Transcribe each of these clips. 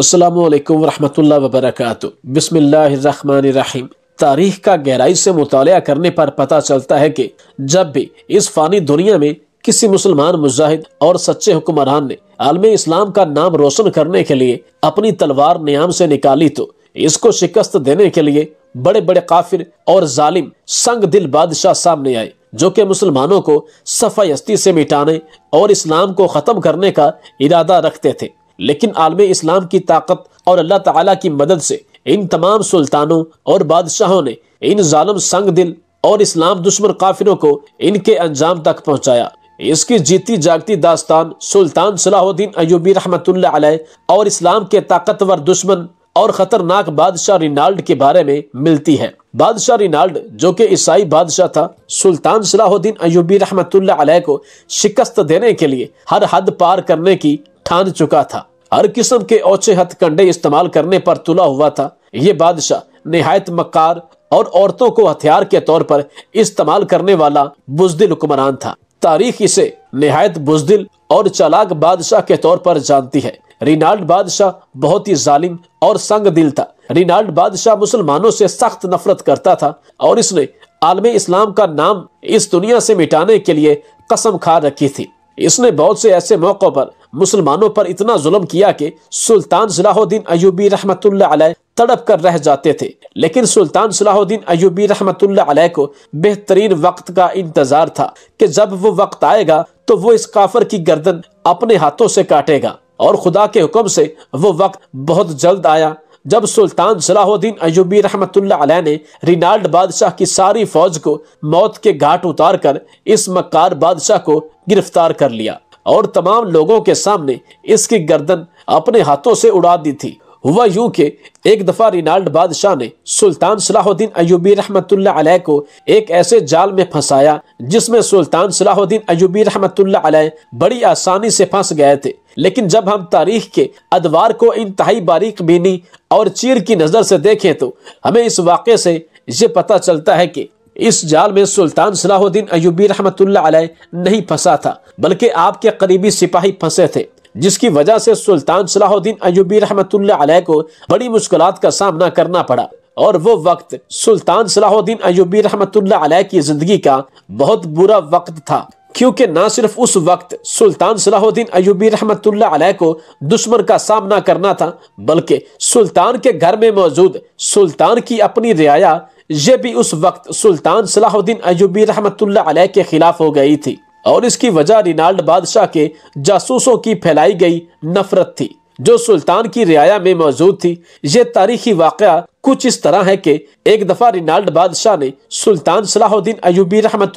अस्सलाम वालेकुम रहमतुल्लाह व रहीम तारीख का गहराई से मुताल करने पर पता चलता है कि जब भी इस फानी दुनिया में किसी मुसलमान मुजाहिद और सच्चे हुक्मरान ने आलम इस्लाम का नाम रोशन करने के लिए अपनी तलवार नियाम से निकाली तो इसको शिकस्त देने के लिए बड़े बड़े काफिर और जालिम संग दिल बादशाह सामने आए जो कि मुसलमानों को सफाई से मिटाने और इस्लाम को ख़त्म करने का इरादा रखते थे लेकिन आलम इस्लाम की ताकत और अल्लाह तला की मदद से इन तमाम सुल्तानों और बादशाहों ने इन जालम संग दिल और इस्लाम दुश्मन काफिरों को इनके अंजाम तक पहुँचाया इसकी जीती जागती दास्तान सुल्तान सलाहुद्दीन अयूबी रहमत और इस्लाम के ताकतवर दुश्मन और खतरनाक बादशाह रिनाल्ड के बारे में मिलती है बादशाह रिनाल्ड जो कि ईसाई बादशाह था सुल्तान सलाहुद्दीन अयूबी रहमत को शिकस्त देने के लिए हर हद पार करने की ठान चुका था हर किस्म के ओछे हथकंडे इस्तेमाल करने पर तुला हुआ था ये बादशाह नहायत मक्कार और औरतों को हथियार के तौर पर इस्तेमाल करने वाला बुजदिल हुक्मरान था तारीख इसे नहायत बुजदिल और चालाक बादशाह के तौर पर जानती है रिनाल्ड बादशाह बहुत ही जालिम और संग दिल था रिनाल्ड बादशाह मुसलमानों से सख्त नफरत करता था और इसने आलम इस्लाम का नाम इस दुनिया से मिटाने के लिए कसम खा रखी थी इसने बहुत से ऐसे मौकों पर मुसलमानों पर इतना जुल्म किया कि सुल्तान सलाहुद्दीन अयूबी रहमत तड़प कर रह जाते थे लेकिन सुल्तान सलाहुद्दीन अयूबी रहमत को बेहतरीन वक्त का इंतजार था कि जब वो वक्त आएगा तो वो इस काफर की गर्दन अपने हाथों से काटेगा और खुदा के हुक्म से वो वक्त बहुत जल्द आया जब सुल्तान सलाहुद्दीन अयूबी रहमत ने रिनाल्ड बादशाह की सारी फौज को मौत के घाट उतार कर इस मकार बादशाह को गिरफ्तार कर लिया और तमाम लोगों के सामने इसकी गर्दन अपने हाथों से उड़ा दी थी हुआ यूं कि एक दफा रिनाल्ड बादशाह ने सुल्तान सलाहुद्दीन अयुबी रहमतुल्लाह अलैह को एक ऐसे जाल में फंसाया जिसमें सुल्तान सलाहुद्दीन अयुबी रहमतुल्लाह अलैह बड़ी आसानी से फंस गए थे लेकिन जब हम तारीख के अदवार को इंतहाई बारीक बीनी और चीर की नज़र से देखें तो हमें इस वाक्य से ये पता चलता है कि इस जाल में सुल्तान सलाहुद्दीन अयुबी रहमत नहीं फंसा था बल्कि आपके करीबी सिपाही फंसे थे जिसकी वजह से सुल्तान सलाहुद्दीन अयुबी रहमत को बड़ी मुश्किल का सामना करना पड़ा और वो वक्त सुल्तान सलाहुद्दीन अयुबी रहमत की जिंदगी का बहुत बुरा वक्त था क्योंकि ना सिर्फ उस वक्त सुल्तान सलाहुद्दीन अयूबी रहमत को दुश्मन का सामना करना था बल्कि सुल्तान के घर में मौजूद सुल्तान की अपनी रियाया ये भी उस वक्त सुल्तान सलाहुद्दीन अयूबी रहमत के खिलाफ हो गई थी और इसकी वजह रिनाल्ड बादशाह के जासूसों की फैलाई गई नफरत थी जो सुल्तान की रियाया में मौजूद थी ये तारीखी वाक़ कुछ इस तरह है कि एक दफ़ा रिनाल्ड बादशाह ने सुल्तान सलाहुद्दीन अयूबी रहमत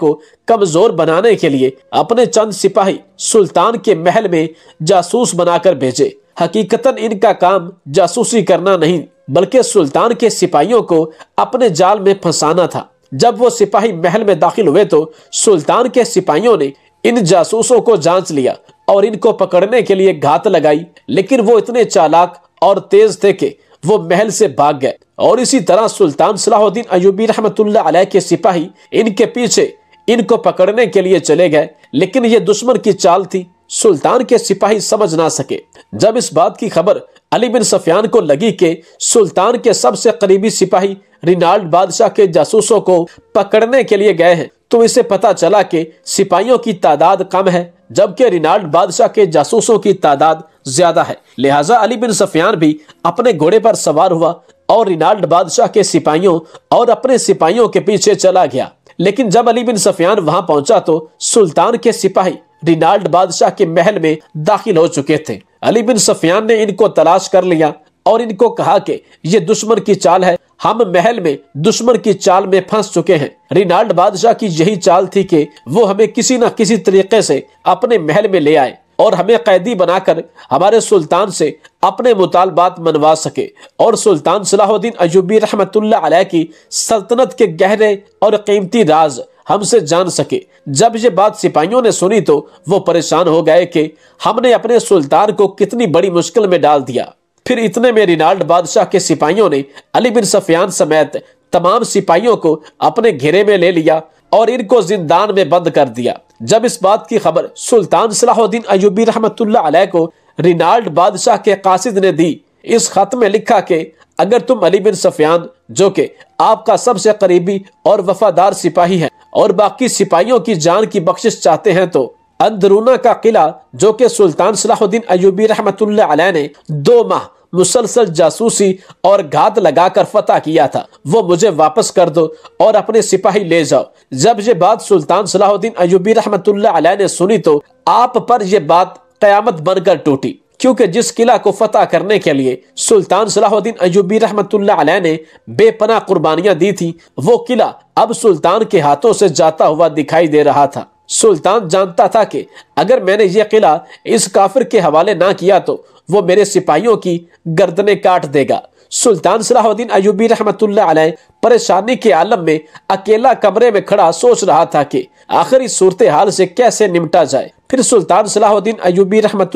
को कमज़ोर बनाने के लिए अपने चंद सिपाही सुल्तान के महल में जासूस बनाकर भेजे हकीकतन इनका काम जासूसी करना नहीं बल्कि सुल्तान के सिपाहियों को अपने जाल में फंसाना था जब वो सिपाही महल में दाखिल हुए तो सुल्तान के सिपाहियों ने इन जासूसों को जांच लिया और इनको पकड़ने के लिए घात लगाई लेकिन वो इतने चालाक और तेज थे कि वो महल से भाग गए और इसी तरह सुल्तान सलाहुद्दीन अयूबी रहमतुल्लाह के सिपाही इनके पीछे इनको पकड़ने के लिए चले गए लेकिन ये दुश्मन की चाल थी सुल्तान के सिपाही समझ ना सके जब इस बात की खबर अली बिन सफियान को लगी कि सुल्तान के सबसे करीबी सिपाही रिनाल्ड बादशाह के जासूसों को पकड़ने के लिए गए हैं तो इसे पता चला कि सिपाहियों की तादाद कम है जबकि रिनाल्ड बादशाह के जासूसों की तादाद ज्यादा है लिहाजा अली बिन सफियान भी अपने घोड़े पर सवार हुआ और रिनाल्ड बादशाह के सिपाहियों और अपने सिपाहियों के पीछे चला गया लेकिन जब अली बिन सफियान वहां पहुंचा तो सुल्तान के सिपाही रिनाल्ड बादशाह के महल में दाखिल हो चुके थे अली बिन सफियान ने इनको तलाश कर लिया और इनको कहा कि ये दुश्मन की चाल है हम महल में दुश्मन की चाल में फंस चुके हैं रिनाल्ड बादशाह की यही चाल थी कि वो हमें किसी न किसी तरीके से अपने महल में ले आए और हमें कैदी बनाकर हमारे सुल्तान से अपने मुतालबात मनवा सके और सुल्तान सलाहुद्दीन अयूबी रहमतुल्लाह की सल्तनत के गहरे और कीमती राज हमसे जान सके जब ये बात सिपाहियों ने सुनी तो वो परेशान हो गए कि हमने अपने सुल्तान को कितनी बड़ी मुश्किल में डाल दिया फिर इतने में रिनाल्ड बादशाह के सिपाहियों ने अली बिन सफियान समेत तमाम सिपाहियों को अपने घेरे में ले लिया और इनको जिंदान में बंद कर दिया जब इस बात की खबर सुल्तान सलाहुद्दीन अयुबी अयूबी रहमतुल्लाह को रिनाल्ड बादशाह के कासिद ने दी इस खत में लिखा के अगर तुम अली बिन सफियान जो कि आपका सबसे करीबी और वफादार सिपाही है और बाकी सिपाहियों की जान की बख्शिश चाहते हैं तो अंदरूना का किला जो कि सुल्तान सलाहुद्दीन अयूबी रहमत ने दो माह मुसलसल जासूसी और घात लगाकर फतह किया था वो मुझे वापस कर दो और अपने सिपाही ले जाओ जब ये बात सुल्तान सलाहुद्दीन अयूबी रहमत ने सुनी तो आप पर यह बात कयामत बनकर टूटी क्योंकि जिस किला को फतेह करने के लिए सुल्तान सलाहुद्दीन अयूबी रहमत ने बेपना कुर्बानियां दी थी वो किला अब सुल्तान के हाथों से जाता हुआ दिखाई दे रहा था सुल्तान जानता था कि अगर मैंने ये किला इस काफिर के हवाले ना किया तो वो मेरे सिपाहियों की गर्दनें काट देगा सुल्तान सलाहुद्दीन अयूबी रहमत परेशानी के आलम में अकेला कमरे में खड़ा सोच रहा था कि आखिर इस सूरत हाल से कैसे निपटा जाए फिर सुल्तान सलाहुद्दीन अयूबी रहमत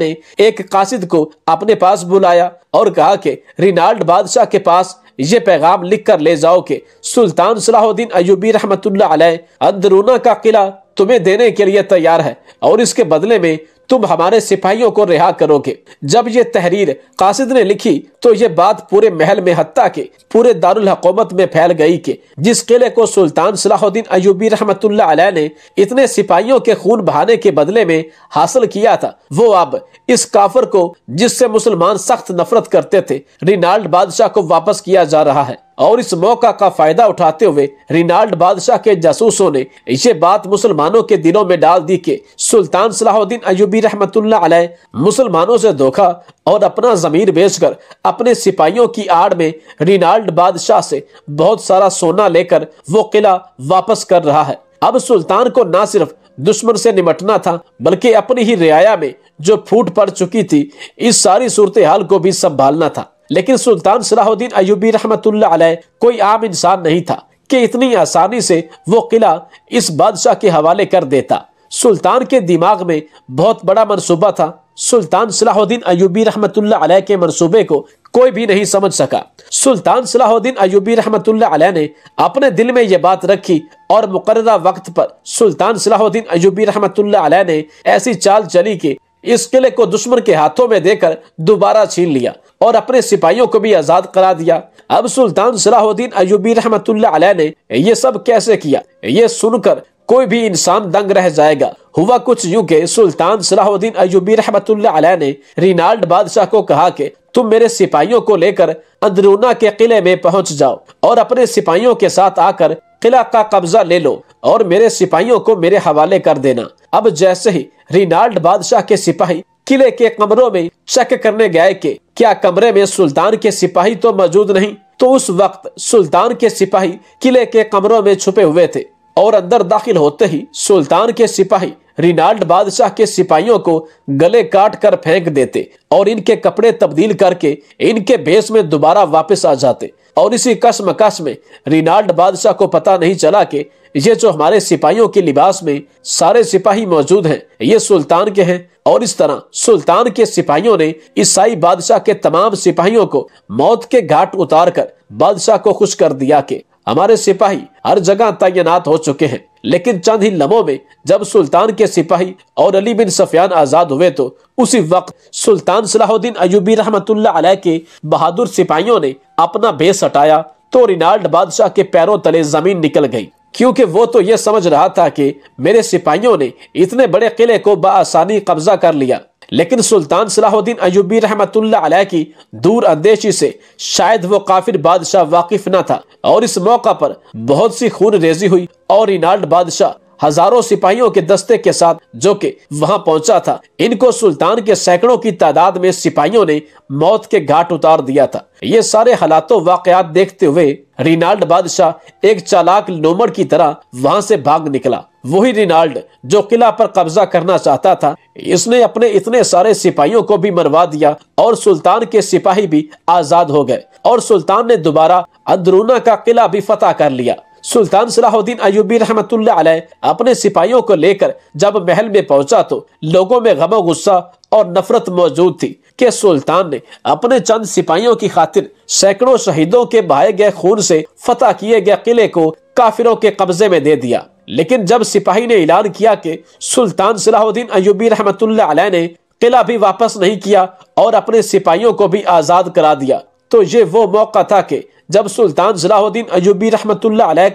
ने एक कासिद को अपने पास बुलाया और कहा कि रिनाल्ड बादशाह के पास ये पैगाम लिख कर ले जाओ कि सुल्तान सलाहुद्दीन अयूबी रहमत अंदरूना का किला तुम्हें देने के लिए तैयार है और इसके बदले में तुम हमारे सिपाहियों को रिहा करोगे जब ये तहरीर कासिद ने लिखी तो ये बात पूरे महल में हत्या के पूरे दारुल हकूमत में फैल गई के जिस किले को सुल्तान सलाहुद्दीन अयुबी रहमत ने इतने सिपाहियों के खून बहाने के बदले में हासिल किया था वो अब इस काफर को जिससे मुसलमान सख्त नफरत करते थे रिनाल्ड बादशाह को वापस किया जा रहा है और इस मौका का फायदा उठाते हुए रिनाल्ड बादशाह के जासूसों ने इसे बात मुसलमानों के दिलों में डाल दी के सुल्तान सलाहुद्दीन अयूबी रहमत मुसलमानों से धोखा और अपना जमीन बेचकर अपने सिपाहियों की आड़ में रिनाल्ड बादशाह से बहुत सारा सोना लेकर वो किला वापस कर रहा है अब सुल्तान को ना सिर्फ दुश्मन से निमटना था बल्कि अपनी ही रियाया में जो फूट पड़ चुकी थी इस सारी सूरत हाल को भी संभालना था लेकिन सुल्तान सलाहुद्दीन अयुबी रहमत कोई आम इंसान नहीं था कि इतनी आसानी से वो किला इस बादशाह के हवाले कर देता सुल्तान के दिमाग में बहुत बड़ा मनसूबा था सुल्तान सलाहुद्दीन अयूबी रहमत के मनसूबे को कोई भी नहीं समझ सका सुल्तान सलाहुद्दीन अयूबी रहमत ने अपने दिल में ये बात रखी और मुकर्रा वक्त पर सुल्तान सलाहुद्दीन अयूबी रहमत ने ऐसी चाल चली कि इस किले को दुश्मन के हाथों में देकर दोबारा छीन लिया और अपने सिपाहियों को भी आजाद करा दिया अब सुल्तान सलाहुद्दीन अयूबी रहमत ने ये सब कैसे किया ये सुनकर कोई भी इंसान दंग रह जाएगा हुआ कुछ यूं के सुल्तान सलाहुद्दीन अयूबी रहमत ने रिनाल्ड बादशाह को कहा कि तुम मेरे सिपाहियों को लेकर अंदरूना के किले में पहुंच जाओ और अपने सिपाहियों के साथ आकर किला का कब्जा ले लो और मेरे सिपाहियों को मेरे हवाले कर देना अब जैसे ही रिनाल्ड बादशाह के सिपाही किले के कमरों में चेक करने गए के क्या कमरे में सुल्तान के सिपाही तो मौजूद नहीं तो उस वक्त सुल्तान के सिपाही किले के कमरों में छुपे हुए थे और अंदर दाखिल होते ही सुल्तान के सिपाही रिनाल्ड बादशाह के सिपाहियों को गले काट कर फेंक देते और इनके कपड़े तब्दील करके इनके भेस में दोबारा वापस आ जाते और इसी कस में रिनाल्ड बादशाह को पता नहीं चला कि ये जो हमारे सिपाहियों के लिबास में सारे सिपाही मौजूद हैं ये सुल्तान के हैं और इस तरह सुल्तान के सिपाहियों ने ईसाई बादशाह के तमाम सिपाहियों को मौत के घाट उतार कर बादशाह को खुश कर दिया के हमारे सिपाही हर जगह तैनात हो चुके हैं लेकिन चंद ही लम्हों में जब सुल्तान के सिपाही और अली बिन सफियान आज़ाद हुए तो उसी वक्त सुल्तान सलाहुद्दीन अयूबी रहमतुल्लाह के बहादुर सिपाहियों ने अपना भेस हटाया तो रिनाल्ड बादशाह के पैरों तले जमीन निकल गई क्योंकि वो तो ये समझ रहा था कि मेरे सिपाहियों ने इतने बड़े किले को बसानी कब्जा कर लिया लेकिन सुल्तान सलाहुद्दीन अयुबी रहमत की दूर अंदेशी से शायद वो काफिर बादशाह वाकिफ न था और इस मौका पर बहुत सी खून रेजी हुई और रिनाल्ड बादशाह हजारों सिपाहियों के दस्ते के साथ जो कि वहां पहुंचा था इनको सुल्तान के सैकड़ों की तादाद में सिपाहियों ने मौत के घाट उतार दिया था ये सारे हालातों वाकयात देखते हुए रिनाल्ड बादशाह एक चालाक नोमड़ की तरह वहां से भाग निकला वही रिनाल्ड जो किला पर कब्जा करना चाहता था इसने अपने इतने सारे सिपाहियों को भी मरवा दिया और सुल्तान के सिपाही भी आजाद हो गए और सुल्तान ने दोबारा अंदरूना का किला भी फतेह कर लिया सुल्तान सलाहुद्दीन अयूबी रहमत अपने सिपाहियों को लेकर जब महल में पहुंचा तो लोगों में गमो गुस्सा और नफरत मौजूद थी कि सुल्तान ने अपने चंद सिपाहियों की खातिर सैकड़ों शहीदों के बहाये गए खून से फतेह किए गए किले को काफिरों के कब्जे में दे दिया लेकिन जब सिपाही ने ऐलान किया कि सुल्तान सलाहुद्दीन अयुबी रहमत ने किला भी वापस नहीं किया और अपने सिपाहियों को भी आज़ाद करा दिया तो ये वो मौका था कि जब सुल्तान सलाहुद्दीन अयुबी रहमत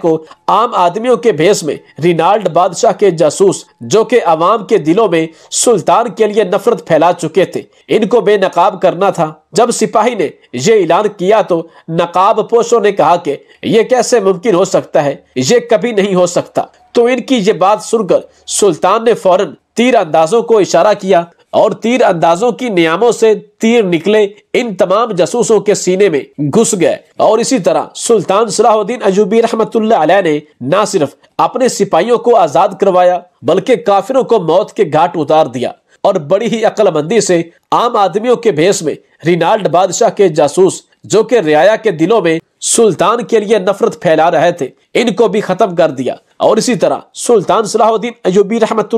को आम आदमियों के भेस में रिनाल्ड बादशाह के जासूस जो कि अवाम के दिलों में सुल्तान के लिए नफरत फैला चुके थे इनको बेनकाब करना था जब सिपाही ने ये ऐलान किया तो नकाब पोशो ने कहा कि ये कैसे मुमकिन हो सकता है ये कभी नहीं हो सकता तो इनकी ये बात सुनकर सुल्तान ने फौरन तीर अंदाजों को इशारा किया और तीर अंदाजों की नियामों से तीर निकले इन तमाम जसूसों के सीने में घुस गए और इसी तरह सुल्तान सलाहुद्दीन अजूबी रहमत ने न सिर्फ अपने सिपाहियों को आजाद करवाया बल्कि काफिरों को मौत के घाट उतार दिया और बड़ी ही अक्लमंदी से आम आदमियों के भेस में रिनाल्ड बादशाह के जासूस जो की रियाया के दिलों में सुल्तान के लिए नफरत फैला रहे थे इनको भी खत्म कर दिया और इसी तरह सुल्तान सलाहुद्दीन अयुबी रहमत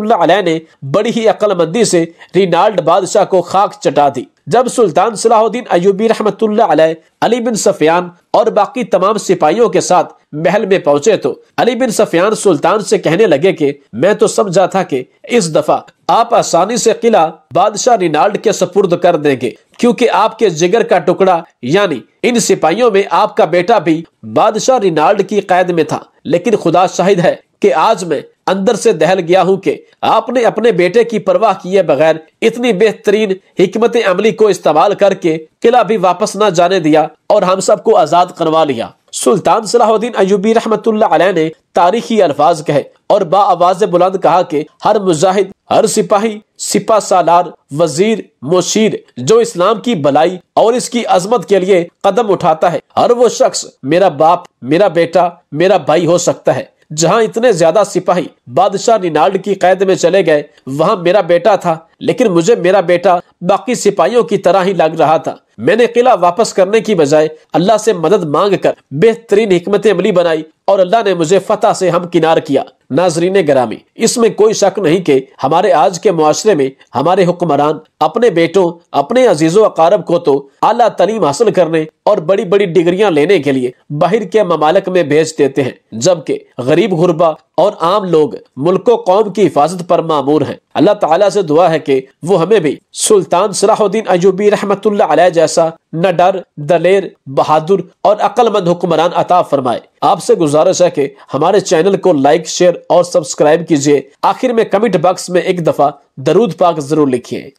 ने बड़ी ही अक्लमंदी से रिनाल्ड बादशाह को खाक चटा दी जब सुल्तान सलाहुद्दीन अयुबी रहमत अली बिन सफियान और बाकी तमाम सिपाहियों के साथ महल में पहुंचे तो अली बिन सफियान सुल्तान से कहने लगे कि मैं तो समझा था कि इस दफा आप आसानी से किला बादशाह रिनाल्ड के सपुर्द कर देंगे क्योंकि आपके जिगर का टुकड़ा यानी इन सिपाहियों में आपका बेटा भी बादशाह रिनाल्ड की कैद में था लेकिन खुदा शाहिद है कि आज मैं अंदर से दहल गया हूं कि आपने अपने बेटे की परवाह किए बगैर इतनी बेहतरीन हमत अमली को इस्तेमाल करके किला भी वापस न जाने दिया और हम सबको आजाद करवा लिया सुल्तान सलाहुद्दीन अयूबी रहमत ने तारीखी अल्फाज कहे और बा आवाज बुलंद कहा कि हर मुजाहिद हर सिपाही सिपा सालार वजीर मुशीर जो इस्लाम की भलाई और इसकी अजमत के लिए कदम उठाता है हर वो शख्स मेरा बाप मेरा बेटा मेरा भाई हो सकता है जहां इतने ज्यादा सिपाही बादशाह रिनाल्ड की कैद में चले गए वहां मेरा बेटा था लेकिन मुझे मेरा बेटा बाकी सिपाहियों की तरह ही लग रहा था मैंने किला वापस करने की बजाय अल्लाह से मदद मांग कर बेहतरीन हमत अमली बनाई और अल्लाह ने मुझे फतेह से हम किनार किया नाजरीन ग्रामी इसमें कोई शक नहीं कि हमारे आज के माशरे में हमारे हुक्मरान अपने बेटों अपने अजीजों अकारब को तो आला तलीम हासिल करने और बड़ी बड़ी डिग्रियां लेने के लिए बाहर के ममालक में भेज देते हैं जबकि गरीब गुरबा और आम लोग मुल्को कौम की हिफाजत पर मामूर हैं अल्लाह ताला से दुआ है कि वो हमें भी सुल्तान सलाहुद्दीन अयूबी रहमत जैसा न डर दलेर बहादुर और अक्लमंद हुक्मरान अता फरमाए आपसे गुजारिश है कि हमारे चैनल को लाइक शेयर और सब्सक्राइब कीजिए आखिर में कमेंट बॉक्स में एक दफा दरूद पाक जरूर लिखिए